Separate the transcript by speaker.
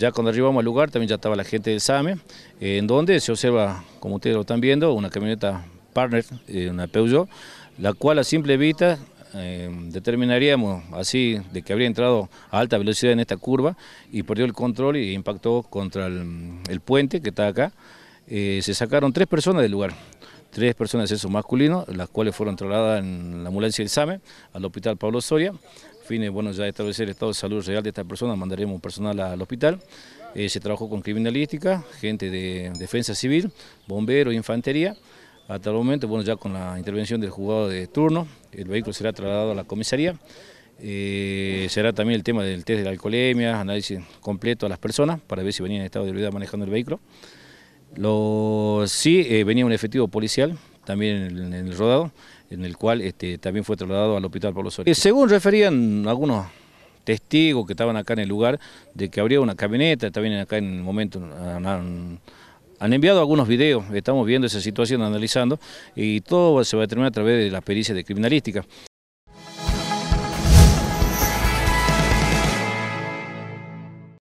Speaker 1: Ya cuando arribamos al lugar también ya estaba la gente del SAME, eh, en donde se observa, como ustedes lo están viendo, una camioneta partner, eh, una Peugeot, la cual a simple vista eh, determinaríamos así de que habría entrado a alta velocidad en esta curva y perdió el control e impactó contra el, puente que está acá. se sacaron tres personas del lugar, tres personas de sexo masculino, las cuales fueron trasladadas en la ambulancia del SAME al hospital Pablo Soria fines bueno, ya establecer el estado de salud real de esta persona, mandaremos personal al hospital. Eh, se trabajó con criminalística, gente de defensa civil, bomberos, infantería. Hasta el momento, bueno, ya con la intervención del juzgado de turno, el vehículo será trasladado a la comisaría. Eh, será también el tema del test de la alcoholemia, análisis completo a las personas para ver si venían en estado de ebriedad manejando el vehículo. sí, eh, venía un efectivo policial también en el rodado, en el cual este, también fue trasladado al hospital Pablo Soria. Eh,
Speaker 2: según referían algunos
Speaker 1: testigos que estaban acá en el lugar, de que habría una camioneta, también acá en el momento han, han, enviado algunos videos, estamos viendo esa situación, analizando, y todo se va a determinar a través de las pericias de criminalística.